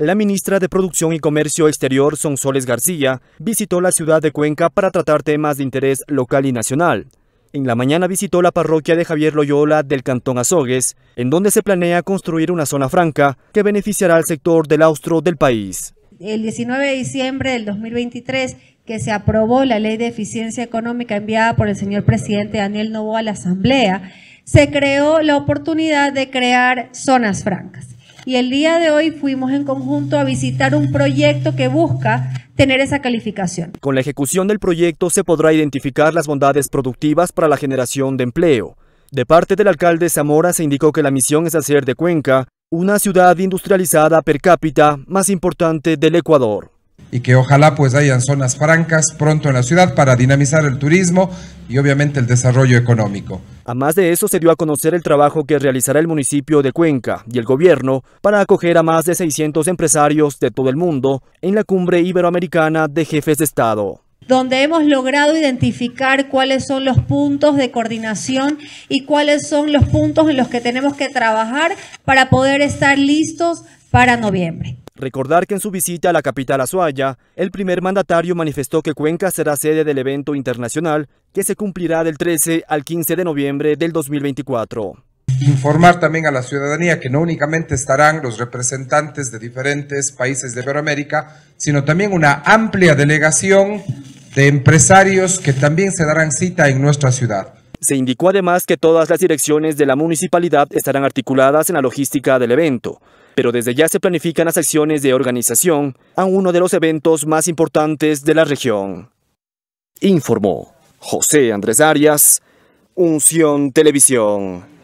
La ministra de Producción y Comercio Exterior, Sonsoles García, visitó la ciudad de Cuenca para tratar temas de interés local y nacional. En la mañana visitó la parroquia de Javier Loyola del Cantón Azogues, en donde se planea construir una zona franca que beneficiará al sector del austro del país. El 19 de diciembre del 2023 que se aprobó la ley de eficiencia económica enviada por el señor presidente Daniel Novo a la Asamblea, se creó la oportunidad de crear zonas francas y el día de hoy fuimos en conjunto a visitar un proyecto que busca tener esa calificación. Con la ejecución del proyecto se podrá identificar las bondades productivas para la generación de empleo. De parte del alcalde Zamora se indicó que la misión es hacer de Cuenca una ciudad industrializada per cápita más importante del Ecuador y que ojalá pues hayan zonas francas pronto en la ciudad para dinamizar el turismo y obviamente el desarrollo económico. A más de eso, se dio a conocer el trabajo que realizará el municipio de Cuenca y el gobierno para acoger a más de 600 empresarios de todo el mundo en la cumbre iberoamericana de jefes de Estado donde hemos logrado identificar cuáles son los puntos de coordinación y cuáles son los puntos en los que tenemos que trabajar para poder estar listos para noviembre. Recordar que en su visita a la capital Azuaya, el primer mandatario manifestó que Cuenca será sede del evento internacional que se cumplirá del 13 al 15 de noviembre del 2024 informar también a la ciudadanía que no únicamente estarán los representantes de diferentes países de Iberoamérica, sino también una amplia delegación de empresarios que también se darán cita en nuestra ciudad. Se indicó además que todas las direcciones de la municipalidad estarán articuladas en la logística del evento pero desde ya se planifican las acciones de organización a uno de los eventos más importantes de la región. Informó José Andrés Arias, Unción Televisión.